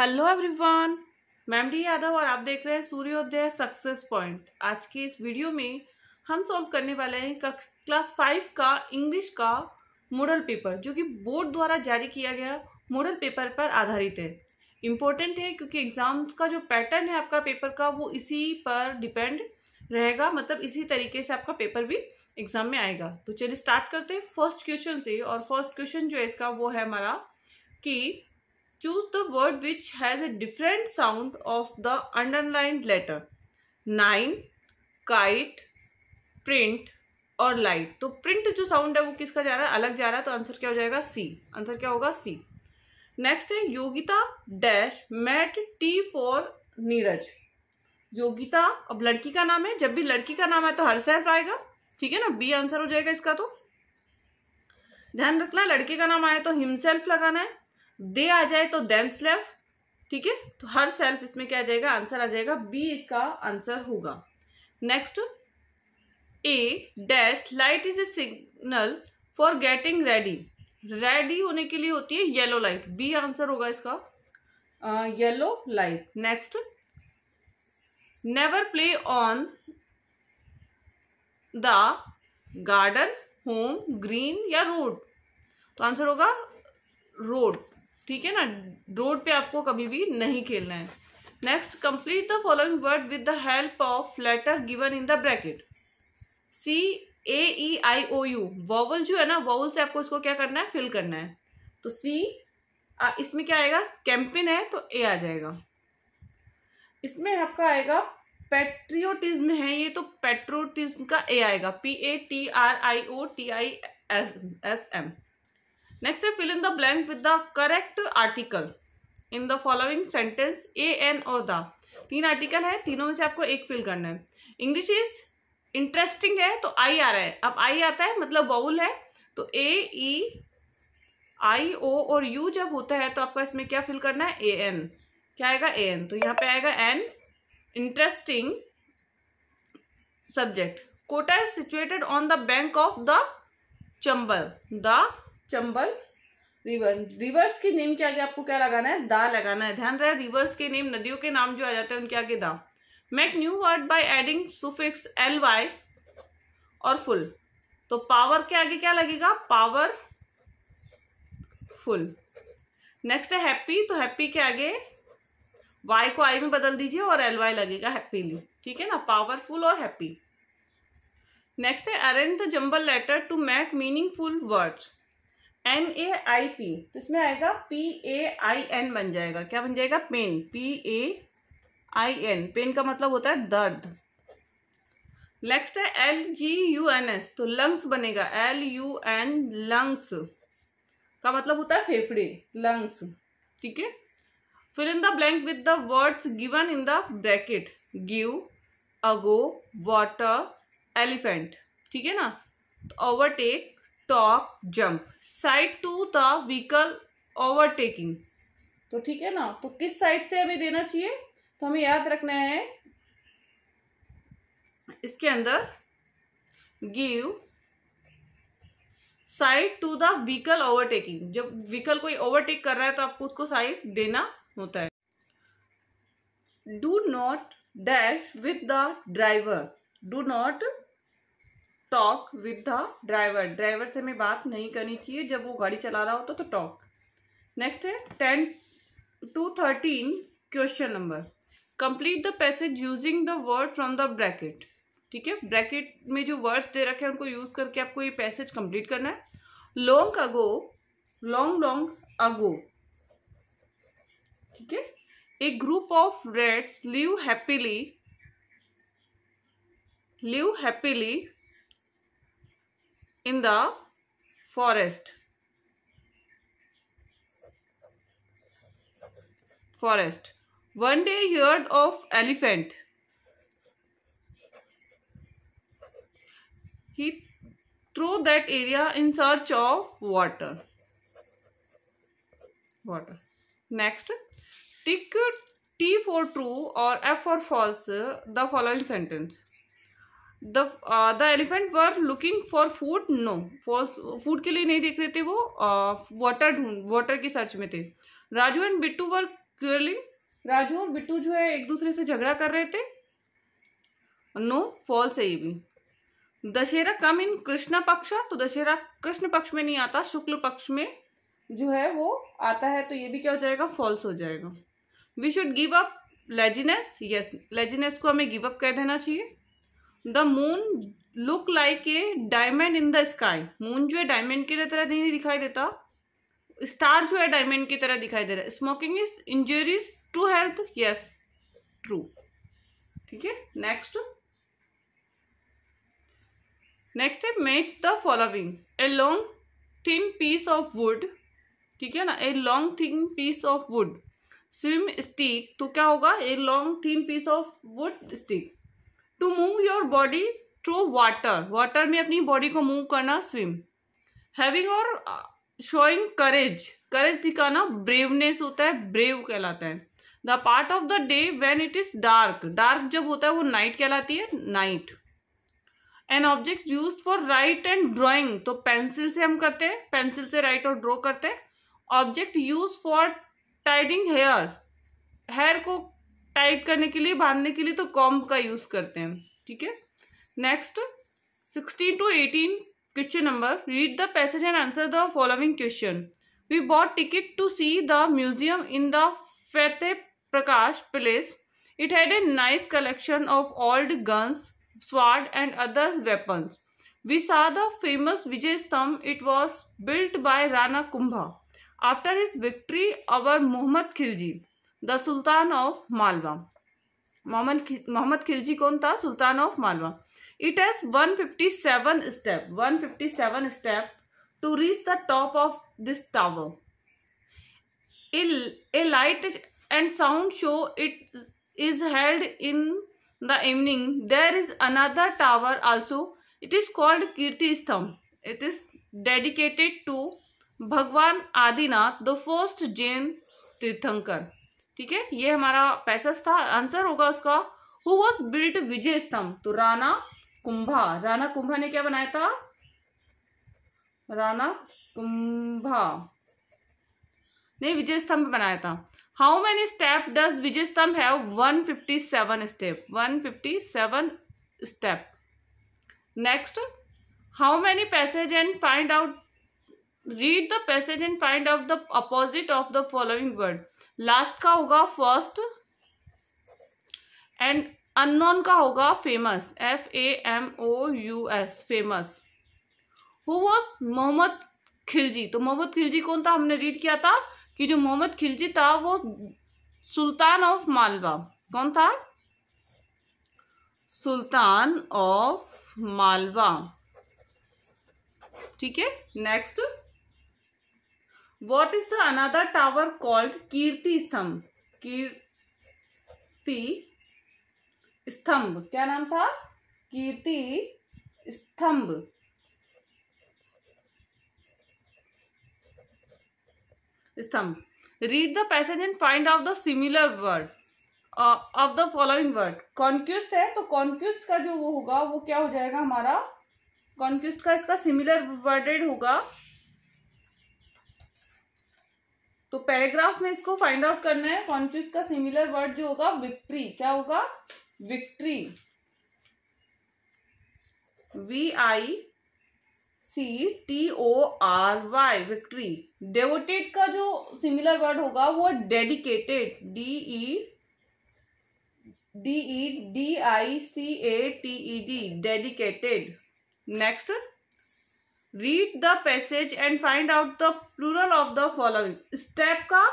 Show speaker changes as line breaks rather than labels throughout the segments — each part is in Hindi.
Hello everyone ma'am D Yadav और आप देख रहे हैं सूर्योदय सक्सेस पॉइंट आज के इस वीडियो में हम सॉल्व करने वाले हैं क्लास फाइव का इंग्लिश का मॉडल पेपर जो कि बोर्ड द्वारा जारी किया गया मॉडल पेपर पर आधारित है इम्पोर्टेंट है क्योंकि एग्जाम्स का जो पैटर्न है आपका पेपर का वो इसी पर डिपेंड रहेगा मतलब इसी तरीके से आपका पेपर भी एग्जाम में आएगा तो चलिए स्टार्ट करते हैं फर्स्ट क्वेश्चन से और फर्स्ट क्वेश्चन जो है इसका वो है हमारा कि choose the word which has a different sound of the underlined letter nine kite print और लाइट तो प्रिंट जो साउंड है वो किसका जा रहा है अलग जा रहा है तो आंसर क्या हो जाएगा सी आंसर क्या होगा सी नेक्स्ट है Yogita dash mat T for Neeraj Yogita अब लड़की का नाम है जब भी लड़की का नाम है तो हर सेल्फ आएगा ठीक है ना बी आंसर हो जाएगा इसका तो ध्यान रखना लड़के का नाम आए तो हिमसेल्फ लगाना है दे आ जाए तो देम स्लेव्स ठीक है तो हर सेल्फ इसमें क्या आ जाएगा आंसर आ जाएगा बी इसका आंसर होगा next A dash light is a signal for getting ready ready होने के लिए होती है येलो लाइट बी आंसर होगा इसका yellow light next never play on the garden home green या रोड तो आंसर होगा रोड ठीक है ना रोड पे आपको कभी भी नहीं खेलना है next complete the following word with the help of letter given in the bracket C A E I O U vowel जो है ना वॉवल से आपको इसको क्या करना है फिल करना है तो सी इसमें क्या आएगा कैंपिन है तो ए आ जाएगा इसमें आपका आएगा पेट्रियोटिज्म है ये तो पेट्रोटिज्म का ए आएगा P A T R I O T I S S M next है fill in the blank with the correct article in the following sentence a an और द तीन आर्टिकल है तीनों में से आपको एक फिल करना है इंग्लिश इज इंटरेस्टिंग है तो आई आ रहा है अब आई आता है मतलब वाउल है तो ए ई आई ओ और यू जब होता है तो आपका इसमें क्या फिल करना है ए एन क्या आएगा ए एन तो यहाँ पे आएगा an interesting subject Kota is situated on the bank of the Chambal the Chambal river rivers के नेम के आगे आपको क्या लगाना है दा लगाना है ध्यान रहे रिवर्स के नेम नदियों के नाम जो आ जाते हैं उनके आगे the make new word by adding suffix L Y और फुल तो पावर के आगे क्या लगेगा पावर फुल नेक्स्ट है हैप्पी तो हैप्पी के आगे वाई को आई में बदल दीजिए और एल वाई लगेगा हैप्पीली ठीक है ना पावरफुल और हैप्पी नेक्स्ट है arrange the jumble letter to make meaningful words N A I P तो इसमें आएगा पी ए आई एन बन जाएगा क्या बन जाएगा pain P A I N pain का मतलब होता है दर्द नेक्स्ट है L G U N S तो लंग्स बनेगा एल यू एन लंग्स का मतलब होता है फेफड़े लंग्स ठीक है fill in the blank with the words given in the bracket give ago water elephant ठीक है ना तो overtake top jump side to the vehicle overtaking तो ठीक है ना तो किस साइड से हमें देना चाहिए तो हमें याद रखना है इसके अंदर give side to the vehicle overtaking जब व्हीकल कोई ओवरटेक कर रहा है तो आपको उसको साइड देना होता है do not dash with the driver do not talk with the driver driver से हमें बात नहीं करनी चाहिए जब वो गाड़ी चला रहा होता तो टॉक नेक्स्ट है ten to thirteen question number complete the passage using the word from the bracket ठीक है ब्रैकेट में जो वर्ड्स दे रखे हैं उनको यूज़ करके आपको ये पैसेज कंप्लीट करना है long ago long long ago ठीक है a group of reds live happily live happily in the forest. Forest. One day heard of elephant. He threw that area in search of water. Water. Next, tick T for true or F for false the following sentence. The elephant were looking for food no false food के लिए नहीं देख रहे थे वो वाटर uh, ढूंढ वाटर की सर्च में थे Raju and Bittu were quarrelling Raju और बिट्टू जो है एक दूसरे से झगड़ा कर रहे थे नो फॉल्स है ये भी दशहरा कम इन कृष्ण पक्ष तो दशहरा कृष्ण पक्ष में नहीं आता शुक्ल पक्ष में जो है वो आता है तो ये भी क्या हो जाएगा फॉल्स हो जाएगा we should give up laziness yes laziness को हमें गिव अप कह देना चाहिए the moon look like a diamond in the sky moon जो है डायमंड की तरह नहीं दिखाई देता स्टार जो है डायमंड की तरह दिखाई दे रहा है smoking is injuries to health yes true ठीक है नेक्स्ट नेक्स्ट है match the following a long thin piece of wood ठीक है ना a long thin piece of wood swim stick तो क्या होगा a long thin piece of wood stick to move your body through water water में अपनी बॉडी को मूव करना स्विम हैविंग और शोइंग करेज करेज दिखाना ब्रेवनेस होता है ब्रेव कहलाता है the part of the day when it is dark dark जब होता है वो नाइट कहलाती है night an object use for write and drawing तो पेंसिल से हम करते हैं पेंसिल से राइट और ड्रॉ करते हैं object use for tying hair hair को टाइट करने के लिए बांधने के लिए तो कॉम का यूज करते हैं ठीक है next sixteen to eighteen question number read the passage and answer the following question we bought ticket to see the museum in the Fateh Prakash palace it had a nice collection of old guns swords and other weapons we saw the famous Vijay Stambh it was built by Rana Kumbha after his victory over Mohammad Khilji the sultan of Malwa Mohammad Mohammad Khilji कौन था सुल्तान of Malwa it has seven step one fifty seven step to reach the top of this tower a light and sound show it is held in the evening there is another tower also it is called Kirti Stambh it is dedicated to भगवान आदिनाथ द फर्स्ट जैन तीर्थंकर ठीक है ये हमारा पैसस था आंसर होगा उसका हु वॉज बिल्ट विजय स्तंभ तो राणा कुंभा राणा कुंभा ने क्या बनाया था राणा कुंभा ने विजय स्तंभ बनाया था how many step does Vijay Stambh है one fifty seven step one fifty seven step next how many passage and find out read the passage and find out the opposite of the following word last का होगा फर्स्ट एंड अननोन का होगा famous F A M O U S famous who was Mohammad Khilji तो मोहम्मद खिलजी कौन था हमने रीड किया था कि जो मोहम्मद खिलजी था वो सुल्तान ऑफ मालवा कौन था सुल्तान ऑफ मालवा ठीक है next what is the another tower called Kirti Stambh Kirti Stambh क्या नाम था Kirti Stambh Stambh read the passage and find of the similar word of the following word conquest है तो कॉन्क्यूस्ट का जो वो होगा वो क्या हो जाएगा हमारा कॉन्क्यूस्ट का इसका सिमिलर वर्डेड होगा तो पैराग्राफ में इसको फाइंड आउट करना है कॉन्फ्यूज का सिमिलर वर्ड जो होगा विक्ट्री क्या होगा victory V I C T O R Y victory devoted का जो सिमिलर वर्ड होगा वो dedicated D E D E D I C A T E D dedicated next read the passage and find out the plural of the following step का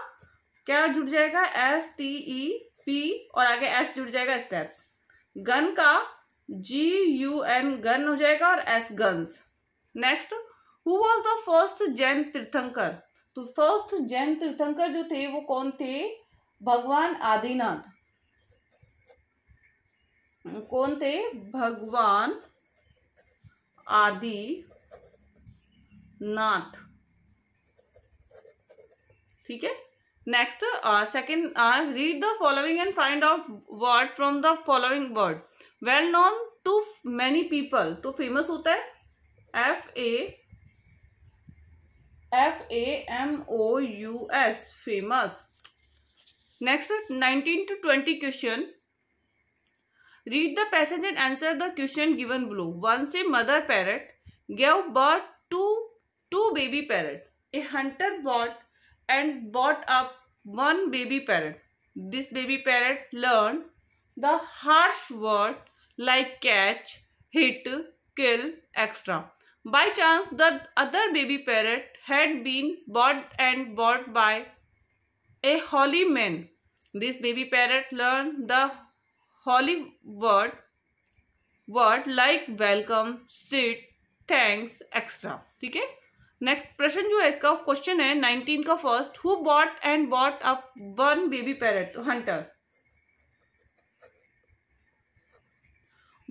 क्या जुड़ जाएगा एस टी ई पी और आगे एस जुड़ जाएगा स्टेप्स गन का जी यू एन गन हो जाएगा और S guns next who was the first Jain Tirthankar तो फर्स्ट जैन तीर्थंकर जो थे वो कौन थे भगवान आदिनाथ कौन थे भगवान आदि नाथ ठीक है next second read the following and find out word from the following word well known to many people तो फेमस होता है F A F A M O U S famous next nineteen to twenty question read the passage and answer the question given blue one से mother parrot gave birth to two baby parrot. A hunter bought and bought up one baby parrot. This baby parrot learned the harsh word like catch, hit, kill, extra. By chance, the other baby parrot had been bought and bought by a holy man. This baby parrot learned the holy word, word like welcome, sit, thanks, extra. ठीक है नेक्स्ट प्रश्न जो है इसका क्वेश्चन है नाइनटीन का first who bought and bought up one baby parrot hunter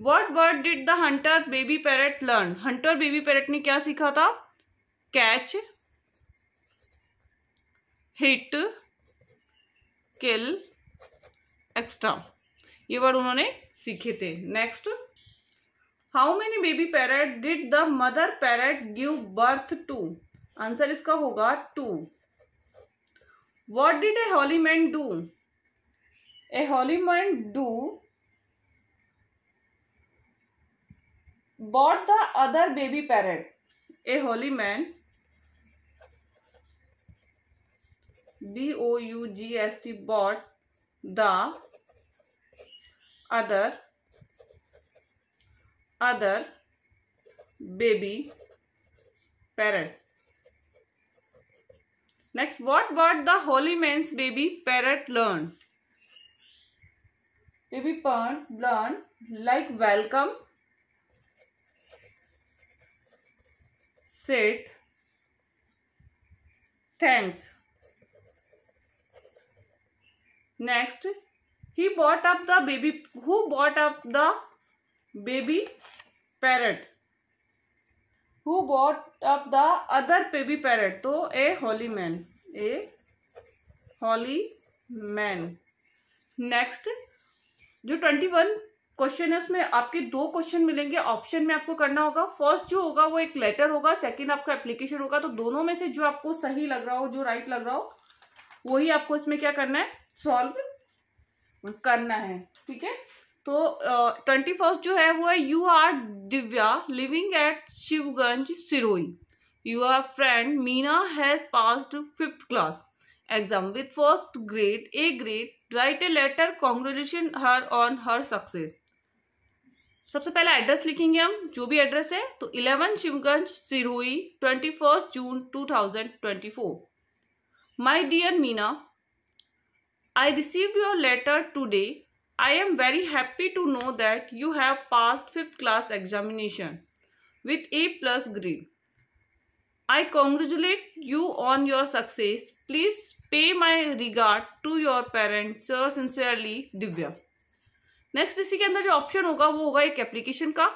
what word did the hunter baby parrot learn hunter baby parrot ने क्या सीखा था कैच हिट किल एक्स्ट्रा ये वर्ड उन्होंने सीखे थे next how many baby parrot did the mother parrot give birth to answer इसका होगा two what did a holy man do a holy man do bought the other baby parrot a holy man B O U G S T bought the other other baby parrot. Next, what word the holy man's baby parrot learned? Baby parrot learned like welcome, sit, thanks. Next, he bought up the baby. Who bought up the baby parrot who bought up the other baby parrot तो a holy man a holy man next जो ट्वेंटी वन क्वेश्चन है उसमें आपके दो क्वेश्चन मिलेंगे ऑप्शन में आपको करना होगा फर्स्ट जो होगा वो एक लेटर होगा सेकंड आपका एप्लीकेशन होगा तो दोनों में से जो आपको सही लग रहा हो जो राइट लग रहा हो वही आपको इसमें क्या करना है सॉल्व करना है ठीक है तो ट्वेंटी फर्स्ट जो है वो है you are Divya living at Shivganj Sirohi are friend Meena has passed fifth class exam with first grade a grade write a letter congratulation her on her success सबसे पहला एड्रेस लिखेंगे हम जो भी एड्रेस है तो eleven Shivganj Sirohi twenty first June two thousand twenty four my dear Meena I receive your letter today I am very happy to know that you have passed fifth class examination with A plus grade. I congratulate you on your success. Please pay my regard to your parents. Sir sincerely Divya. Next इसी के अंदर जो ऑप्शन होगा वो होगा एक एप्लीकेशन का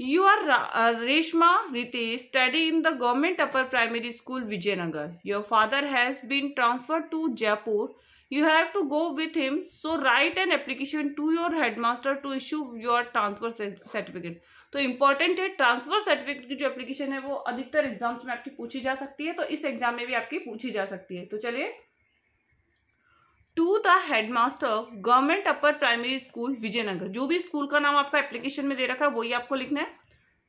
you are Reshma Ritesh study in the government upper primary school Vijaynagar your father has been transfer to Jaipur you have to go with him so write an application to your headmaster to issue your transfer certificate तो इम्पॉर्टेंट है ट्रांसफर सर्टिफिकेट की जो एप्लीकेशन है वो अधिकतर एग्जाम्स में आपकी पूछी जा सकती है तो इस एग्जाम में भी आपकी पूछी जा सकती है तो चलिए to the headmaster government upper primary school Vijaynagar जो भी स्कूल का नाम आपका एप्लीकेशन में दे रखा है वही आपको लिखना है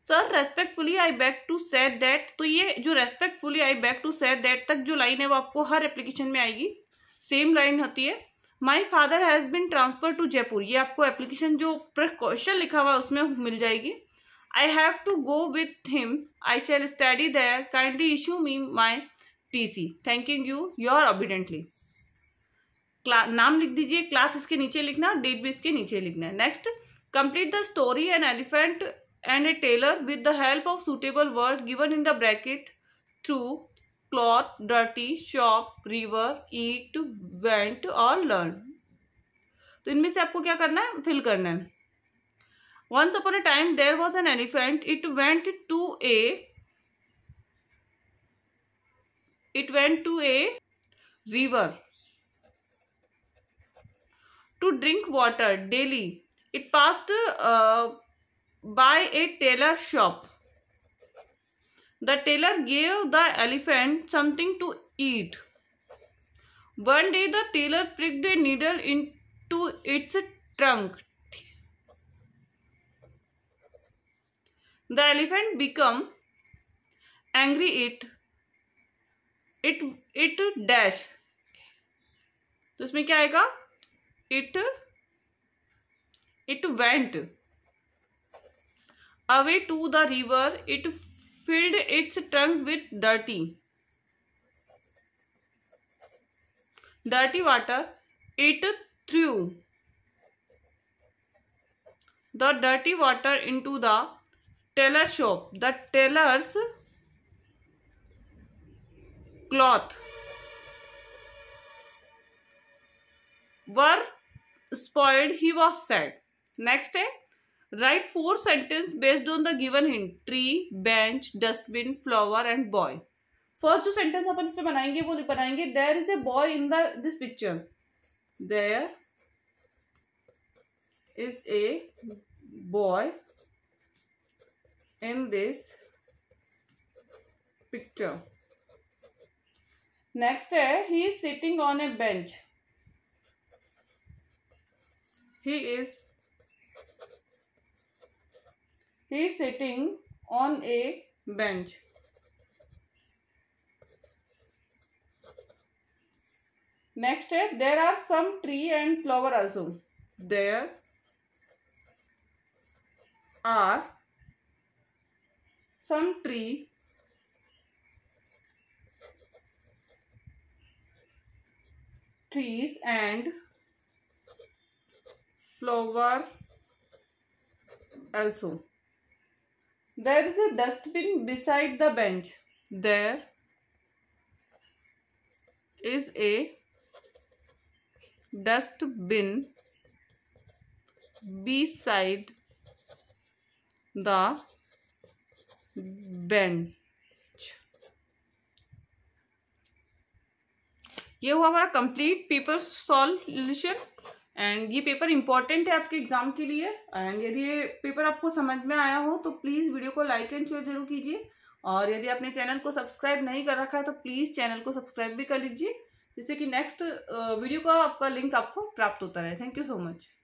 sir respectfully I beg to state that तो ये जो respectfully I beg to state that तक जो लाइन है वो आपको हर एप्लीकेशन में आएगी सेम लाइन होती है my father has been transfer to Jaipur ये आपको एप्लीकेशन जो क्वेश्चन लिखा हुआ है उसमें मिल जाएगी I have to go with him I shall study there kindly issue me my T C thanking you your obediently नाम लिख दीजिए क्लास इसके नीचे लिखना डेट भी इसके नीचे लिखना है next complete the story an elephant and a tailor with the help of suitable word given in the bracket through cloth dirty shop river eat went और लर्न तो इनमें से आपको क्या करना है फिल करना है once upon a time there was an elephant it went to a it went to a river to drink water daily it passed by a tailor shop the tailor gave the elephant something to eat one day the tailor pricked a needle into its trunk the elephant become angry it it it dash तो इसमें क्या आएगा it it went away to the river it filled its trunk with dirty dirty water it threw the dirty water into the tailor shop the tailor's cloth were spoiled he was sad next day write four sentence based on the given hint tree bench dustbin flower and boy first जो सेंटेंस अपन इस पर बनाएंगे वो बनाएंगे there is a boy in the this picture there is a boy in this picture next है he is sitting on a bench he is He is sitting on a bench. Next step, there are some tree and flower also. There are some tree trees and flower also there is a dustbin beside the bench there is a dustbin beside the bench ये हुआ हमारा complete people solve solution and ये पेपर इंपॉर्टेंट है आपके एग्जाम के लिए एंड यदि ये पेपर आपको समझ में आया हो तो प्लीज़ वीडियो को लाइक एंड शेयर जरूर कीजिए और यदि आपने चैनल को सब्सक्राइब नहीं कर रखा है तो प्लीज़ चैनल को सब्सक्राइब भी कर लीजिए जिससे कि नेक्स्ट वीडियो का आपका लिंक आपको प्राप्त होता रहे थैंक यू सो मच